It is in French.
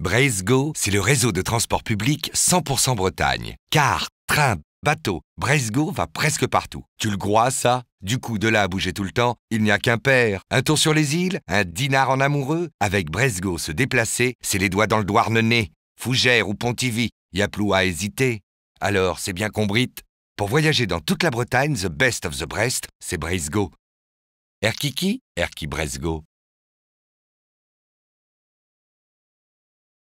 BraceGo, c'est le réseau de transport public 100% Bretagne. Car, train, bateau, BraceGo va presque partout. Tu le crois, ça Du coup, de là à bouger tout le temps, il n'y a qu'un père. Un tour sur les îles, un dinar en amoureux. Avec BraceGo, se déplacer, c'est les doigts dans le Douarnenez, Fougère ou Pontivy. Y a plus à hésiter. Alors, c'est bien qu'on brite. Pour voyager dans toute la Bretagne, the best of the Brest, c'est BraceGo. Air Erki